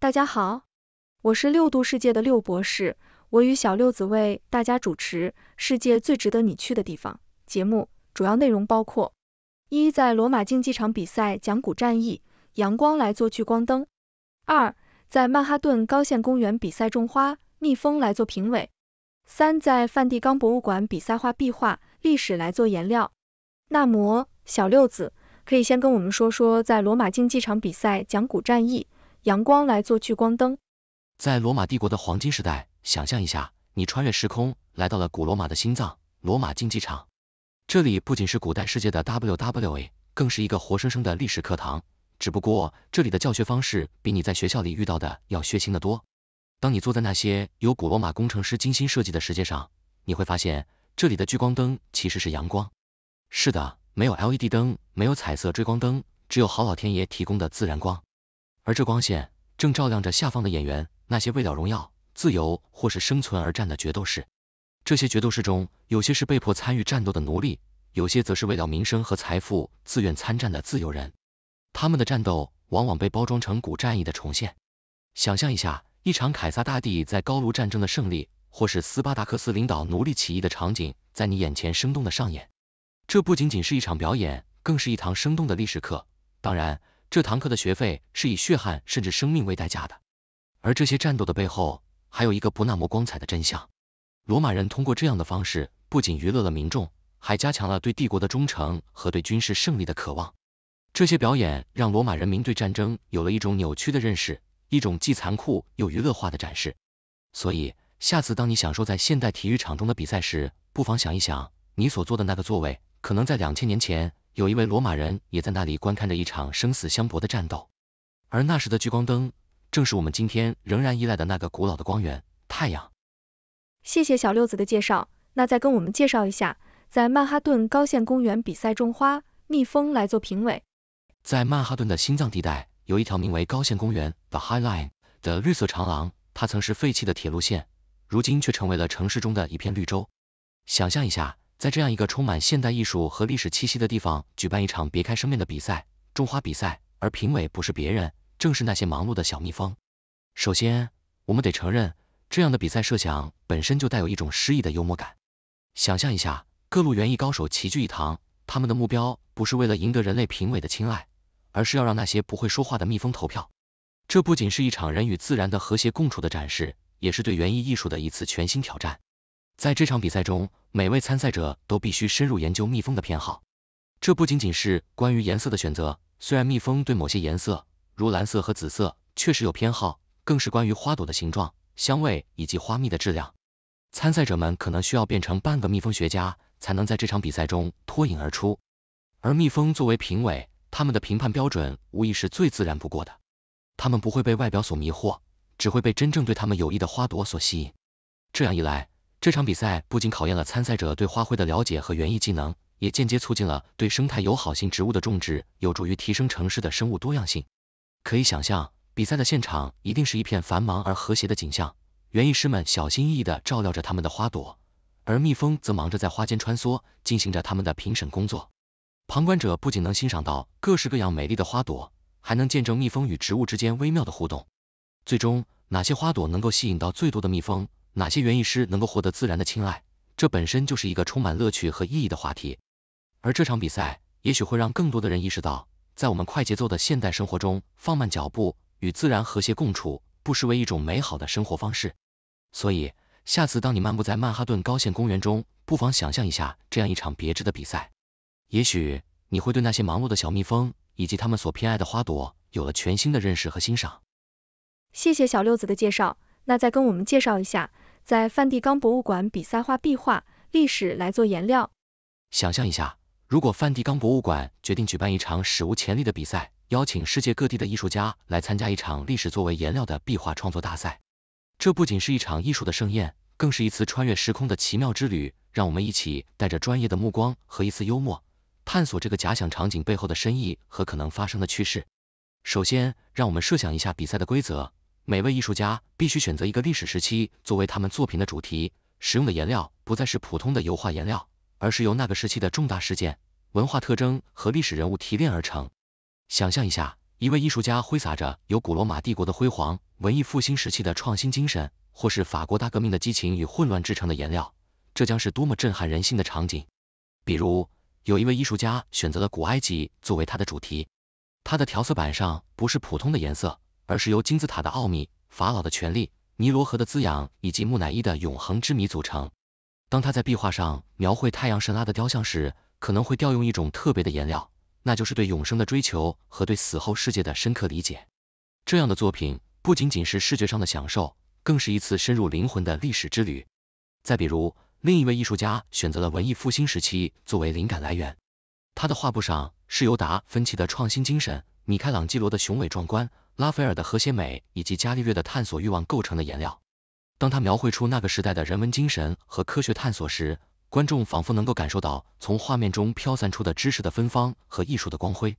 大家好，我是六度世界的六博士，我与小六子为大家主持《世界最值得你去的地方》节目。主要内容包括：一、在罗马竞技场比赛讲古战役，阳光来做聚光灯；二、在曼哈顿高线公园比赛种花，蜜蜂来做评委；三、在梵蒂冈博物馆比赛画壁画，历史来做颜料。那么，小六子，可以先跟我们说说在罗马竞技场比赛讲古战役。阳光来做聚光灯。在罗马帝国的黄金时代，想象一下，你穿越时空来到了古罗马的心脏——罗马竞技场。这里不仅是古代世界的 W W A，更是一个活生生的历史课堂。只不过，这里的教学方式比你在学校里遇到的要血腥的多。当你坐在那些由古罗马工程师精心设计的世界上，你会发现，这里的聚光灯其实是阳光。是的，没有 LED 灯，没有彩色追光灯，只有好老天爷提供的自然光。而这光线正照亮着下方的演员，那些为了荣耀、自由或是生存而战的决斗士。这些决斗士中，有些是被迫参与战斗的奴隶，有些则是为了名声和财富自愿参战的自由人。他们的战斗往往被包装成古战役的重现。想象一下，一场凯撒大帝在高卢战争的胜利，或是斯巴达克斯领导奴隶起义的场景，在你眼前生动的上演。这不仅仅是一场表演，更是一堂生动的历史课。当然。这堂课的学费是以血汗甚至生命为代价的，而这些战斗的背后，还有一个不那么光彩的真相。罗马人通过这样的方式，不仅娱乐了民众，还加强了对帝国的忠诚和对军事胜利的渴望。这些表演让罗马人民对战争有了一种扭曲的认识，一种既残酷又娱乐化的展示。所以，下次当你享受在现代体育场中的比赛时，不妨想一想，你所坐的那个座位，可能在两千年前。有一位罗马人也在那里观看着一场生死相搏的战斗，而那时的聚光灯正是我们今天仍然依赖的那个古老的光源——太阳。谢谢小六子的介绍，那再跟我们介绍一下，在曼哈顿高线公园比赛种花，蜜蜂来做评委。在曼哈顿的心脏地带，有一条名为高线公园 （The High Line） 的绿色长廊，它曾是废弃的铁路线，如今却成为了城市中的一片绿洲。想象一下。在这样一个充满现代艺术和历史气息的地方，举办一场别开生面的比赛——种花比赛，而评委不是别人，正是那些忙碌的小蜜蜂。首先，我们得承认，这样的比赛设想本身就带有一种诗意的幽默感。想象一下，各路园艺高手齐聚一堂，他们的目标不是为了赢得人类评委的青睐，而是要让那些不会说话的蜜蜂投票。这不仅是一场人与自然的和谐共处的展示，也是对园艺艺术的一次全新挑战。在这场比赛中，每位参赛者都必须深入研究蜜蜂的偏好。这不仅仅是关于颜色的选择，虽然蜜蜂对某些颜色如蓝色和紫色确实有偏好，更是关于花朵的形状、香味以及花蜜的质量。参赛者们可能需要变成半个蜜蜂学家，才能在这场比赛中脱颖而出。而蜜蜂作为评委，他们的评判标准无疑是最自然不过的。他们不会被外表所迷惑，只会被真正对他们有益的花朵所吸引。这样一来，这场比赛不仅考验了参赛者对花卉的了解和园艺技能，也间接促进了对生态友好性植物的种植，有助于提升城市的生物多样性。可以想象，比赛的现场一定是一片繁忙而和谐的景象，园艺师们小心翼翼的照料着他们的花朵，而蜜蜂则忙着在花间穿梭，进行着他们的评审工作。旁观者不仅能欣赏到各式各样美丽的花朵，还能见证蜜蜂与植物之间微妙的互动。最终，哪些花朵能够吸引到最多的蜜蜂？哪些园艺师能够获得自然的青睐？这本身就是一个充满乐趣和意义的话题。而这场比赛也许会让更多的人意识到，在我们快节奏的现代生活中，放慢脚步，与自然和谐共处，不失为一种美好的生活方式。所以，下次当你漫步在曼哈顿高线公园中，不妨想象一下这样一场别致的比赛，也许你会对那些忙碌的小蜜蜂以及他们所偏爱的花朵有了全新的认识和欣赏。谢谢小六子的介绍，那再跟我们介绍一下。在梵蒂冈博物馆比赛画壁画，历史来做颜料。想象一下，如果梵蒂冈博物馆决定举办一场史无前例的比赛，邀请世界各地的艺术家来参加一场历史作为颜料的壁画创作大赛，这不仅是一场艺术的盛宴，更是一次穿越时空的奇妙之旅。让我们一起带着专业的目光和一丝幽默，探索这个假想场景背后的深意和可能发生的趣事。首先，让我们设想一下比赛的规则。每位艺术家必须选择一个历史时期作为他们作品的主题，使用的颜料不再是普通的油画颜料，而是由那个时期的重大事件、文化特征和历史人物提炼而成。想象一下，一位艺术家挥洒着由古罗马帝国的辉煌、文艺复兴时期的创新精神，或是法国大革命的激情与混乱制成的颜料，这将是多么震撼人心的场景。比如，有一位艺术家选择了古埃及作为他的主题，他的调色板上不是普通的颜色。而是由金字塔的奥秘、法老的权力、尼罗河的滋养以及木乃伊的永恒之谜组成。当他在壁画上描绘太阳神拉的雕像时，可能会调用一种特别的颜料，那就是对永生的追求和对死后世界的深刻理解。这样的作品不仅仅是视觉上的享受，更是一次深入灵魂的历史之旅。再比如，另一位艺术家选择了文艺复兴时期作为灵感来源，他的画布上。是由达芬奇的创新精神、米开朗基罗的雄伟壮观、拉斐尔的和谐美以及伽利略的探索欲望构成的颜料。当他描绘出那个时代的人文精神和科学探索时，观众仿佛能够感受到从画面中飘散出的知识的芬芳和艺术的光辉。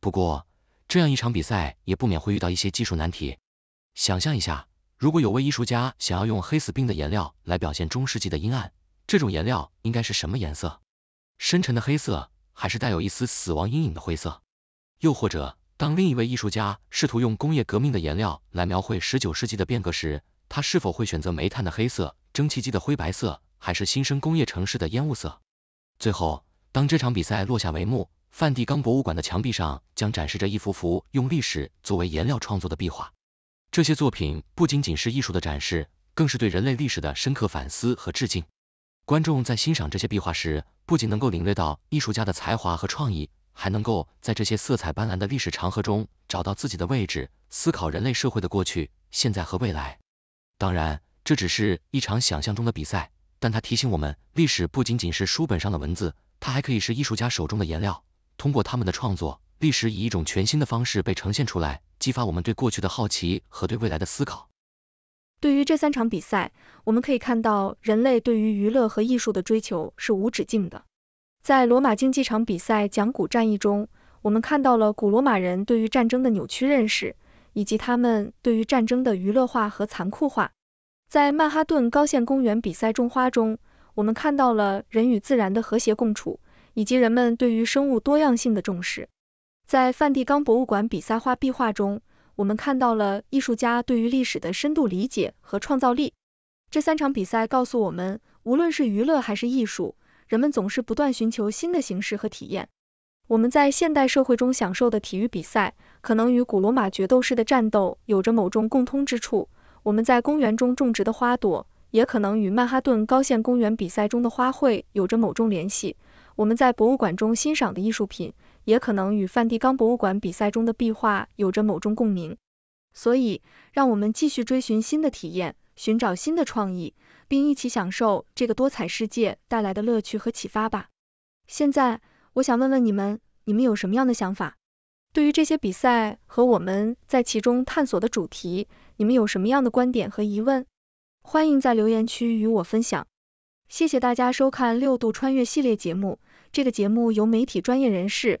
不过，这样一场比赛也不免会遇到一些技术难题。想象一下，如果有位艺术家想要用黑死病的颜料来表现中世纪的阴暗，这种颜料应该是什么颜色？深沉的黑色。还是带有一丝死亡阴影的灰色，又或者，当另一位艺术家试图用工业革命的颜料来描绘十九世纪的变革时，他是否会选择煤炭的黑色、蒸汽机的灰白色，还是新生工业城市的烟雾色？最后，当这场比赛落下帷幕，梵蒂冈博物馆的墙壁上将展示着一幅幅用历史作为颜料创作的壁画。这些作品不仅仅是艺术的展示，更是对人类历史的深刻反思和致敬。观众在欣赏这些壁画时，不仅能够领略到艺术家的才华和创意，还能够在这些色彩斑斓的历史长河中找到自己的位置，思考人类社会的过去、现在和未来。当然，这只是一场想象中的比赛，但它提醒我们，历史不仅仅是书本上的文字，它还可以是艺术家手中的颜料。通过他们的创作，历史以一种全新的方式被呈现出来，激发我们对过去的好奇和对未来的思考。对于这三场比赛，我们可以看到人类对于娱乐和艺术的追求是无止境的。在罗马竞技场比赛讲古战役中，我们看到了古罗马人对于战争的扭曲认识，以及他们对于战争的娱乐化和残酷化。在曼哈顿高线公园比赛种花中，我们看到了人与自然的和谐共处，以及人们对于生物多样性的重视。在梵蒂冈博物馆比赛画壁画中，我们看到了艺术家对于历史的深度理解和创造力。这三场比赛告诉我们，无论是娱乐还是艺术，人们总是不断寻求新的形式和体验。我们在现代社会中享受的体育比赛，可能与古罗马角斗士的战斗有着某种共通之处；我们在公园中种植的花朵，也可能与曼哈顿高线公园比赛中的花卉有着某种联系；我们在博物馆中欣赏的艺术品。也可能与梵蒂冈博物馆比赛中的壁画有着某种共鸣，所以让我们继续追寻新的体验，寻找新的创意，并一起享受这个多彩世界带来的乐趣和启发吧。现在，我想问问你们，你们有什么样的想法？对于这些比赛和我们在其中探索的主题，你们有什么样的观点和疑问？欢迎在留言区与我分享。谢谢大家收看六度穿越系列节目。这个节目由媒体专业人士。